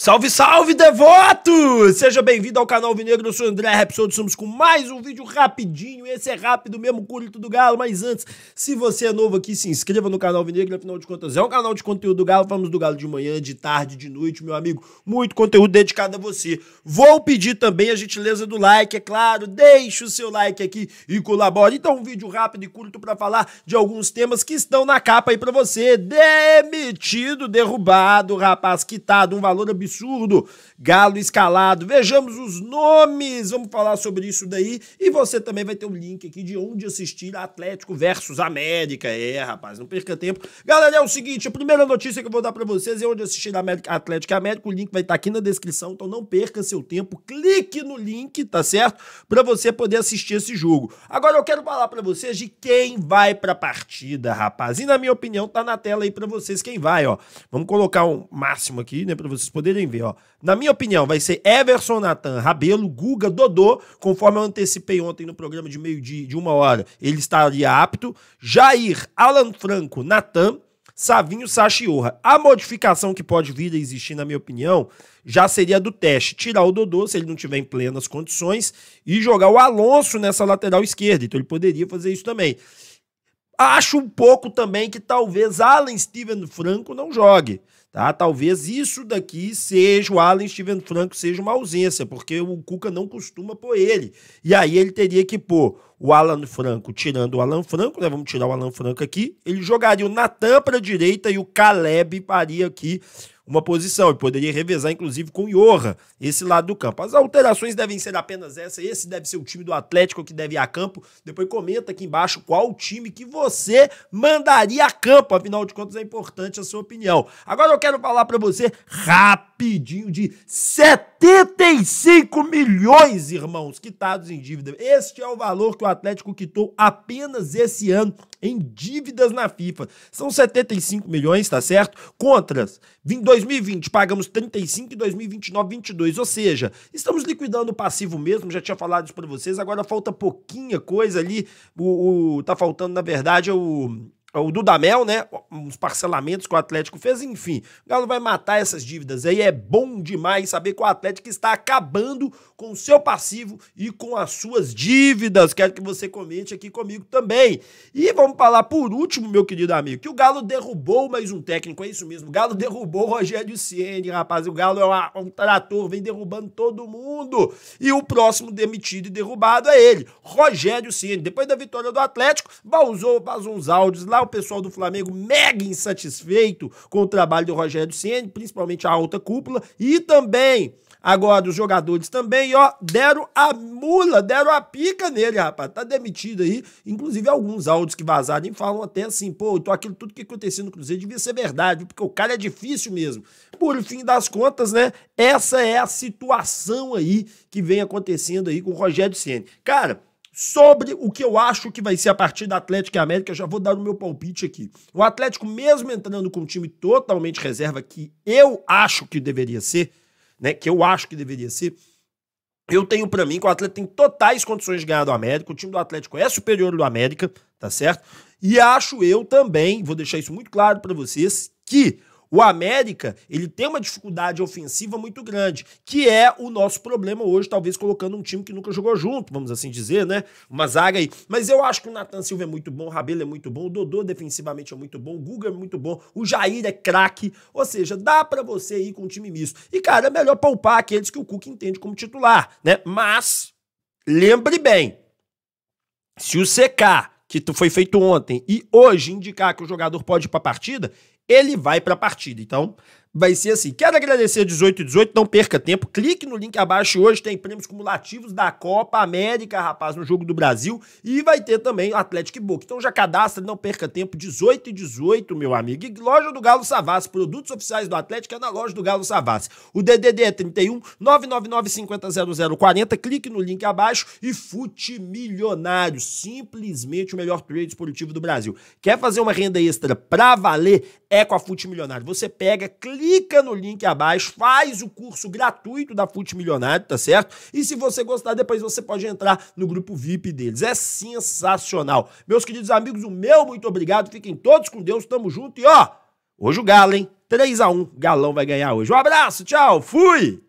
Salve, salve, devotos! Seja bem-vindo ao canal Vinegro, eu sou o André Rapsodo, somos com mais um vídeo rapidinho, esse é rápido mesmo, curto do galo, mas antes, se você é novo aqui, se inscreva no canal Vinegro, afinal de contas é um canal de conteúdo do galo, falamos do galo de manhã, de tarde, de noite, meu amigo, muito conteúdo dedicado a você. Vou pedir também a gentileza do like, é claro, deixe o seu like aqui e colabore. Então, um vídeo rápido e curto para falar de alguns temas que estão na capa aí para você. Demitido, derrubado, rapaz quitado, um valor absurdo absurdo. Galo escalado. Vejamos os nomes. Vamos falar sobre isso daí. E você também vai ter o um link aqui de onde assistir Atlético versus América. É, rapaz, não perca tempo. Galera, é o seguinte: a primeira notícia que eu vou dar para vocês é onde assistir América, Atlético e América. O link vai estar tá aqui na descrição, então não perca seu tempo. Clique no link, tá certo? Para você poder assistir esse jogo. Agora eu quero falar para vocês de quem vai pra partida, rapaz. E na minha opinião, tá na tela aí para vocês quem vai, ó. Vamos colocar um máximo aqui, né, para vocês poderem ver, ó. Na minha opinião, vai ser Everson, Natan, Rabelo, Guga, Dodô, conforme eu antecipei ontem no programa de meio dia, de uma hora, ele estaria apto. Jair, Alan Franco, Natan, Savinho, Sachi Orra. A modificação que pode vir a existir, na minha opinião, já seria do teste. Tirar o Dodô, se ele não tiver em plenas condições, e jogar o Alonso nessa lateral esquerda. Então ele poderia fazer isso também. Acho um pouco também que talvez Alan Steven Franco não jogue. Tá? Talvez isso daqui seja o Allen Steven Franco, seja uma ausência, porque o Cuca não costuma pôr ele. E aí ele teria que pôr o Alan Franco, tirando o Alan Franco, né? Vamos tirar o Alan Franco aqui. Ele jogaria o Natan para a direita e o Caleb faria aqui uma posição. E poderia revezar, inclusive, com o Iorra, esse lado do campo. As alterações devem ser apenas essa. Esse deve ser o time do Atlético que deve ir a campo. Depois comenta aqui embaixo qual time que você mandaria a campo. Afinal de contas, é importante a sua opinião. Agora eu quero quero falar para você rapidinho de 75 milhões, irmãos, quitados em dívida. Este é o valor que o Atlético quitou apenas esse ano em dívidas na FIFA. São 75 milhões, tá certo? Contras. Em 2020 pagamos 35 e 2029 22, ou seja, estamos liquidando o passivo mesmo, já tinha falado isso para vocês. Agora falta pouquinha coisa ali. O, o tá faltando, na verdade, é o é o Dudamel, né? uns parcelamentos que o Atlético fez, enfim. O Galo vai matar essas dívidas aí. É bom demais saber que o Atlético está acabando com o seu passivo e com as suas dívidas. Quero que você comente aqui comigo também. E vamos falar por último, meu querido amigo, que o Galo derrubou mais um técnico, é isso mesmo. O Galo derrubou o Rogério Ceni, rapaz. O Galo é um trator, vem derrubando todo mundo. E o próximo demitido e derrubado é ele, Rogério Ceni. Depois da vitória do Atlético, bausou, bausou uns áudios lá, o pessoal do Flamengo mega insatisfeito com o trabalho do Rogério Ceni, principalmente a alta cúpula, e também agora os jogadores também, ó, deram a mula, deram a pica nele, rapaz. Tá demitido aí. Inclusive, alguns áudios que vazaram falam até assim, pô, então aquilo tudo que aconteceu no Cruzeiro devia ser verdade, porque o cara é difícil mesmo. Por fim das contas, né, essa é a situação aí que vem acontecendo aí com o Rogério Ceni. Cara, sobre o que eu acho que vai ser a partida Atlético e América. Já vou dar o meu palpite aqui. O Atlético, mesmo entrando com um time totalmente reserva, que eu acho que deveria ser, né? Que eu acho que deveria ser. Eu tenho para mim que o Atlético tem totais condições de ganhar do América. O time do Atlético é superior do América, tá certo? E acho eu também, vou deixar isso muito claro para vocês, que o América, ele tem uma dificuldade ofensiva muito grande, que é o nosso problema hoje, talvez colocando um time que nunca jogou junto, vamos assim dizer, né? Uma zaga aí. Mas eu acho que o Nathan Silva é muito bom, o Rabelo é muito bom, o Dodô defensivamente é muito bom, o Guga é muito bom, o Jair é craque. Ou seja, dá para você ir com um time misto. E, cara, é melhor poupar aqueles que o Cuca entende como titular, né? Mas, lembre bem, se o CK que foi feito ontem, e hoje indicar que o jogador pode ir para a partida, ele vai para a partida. Então, vai ser assim. Quero agradecer 18 e 18, não perca tempo. Clique no link abaixo. Hoje tem prêmios cumulativos da Copa América, rapaz, no Jogo do Brasil. E vai ter também o Atlético Book. Então já cadastra, não perca tempo. 18 e 18, meu amigo. E loja do Galo Savassi. Produtos oficiais do Atlético é na loja do Galo Savassi. O DDD é 31 999 50 Clique no link abaixo e fute milionário. Simplesmente o melhor trade esportivo do Brasil. Quer fazer uma renda extra pra valer? É é com a Fute Milionário. Você pega, clica no link abaixo, faz o curso gratuito da Fute Milionário, tá certo? E se você gostar, depois você pode entrar no grupo VIP deles. É sensacional. Meus queridos amigos, o meu muito obrigado. Fiquem todos com Deus, tamo junto e ó, hoje o Galo, hein? 3 a 1 Galão vai ganhar hoje. Um abraço, tchau, fui!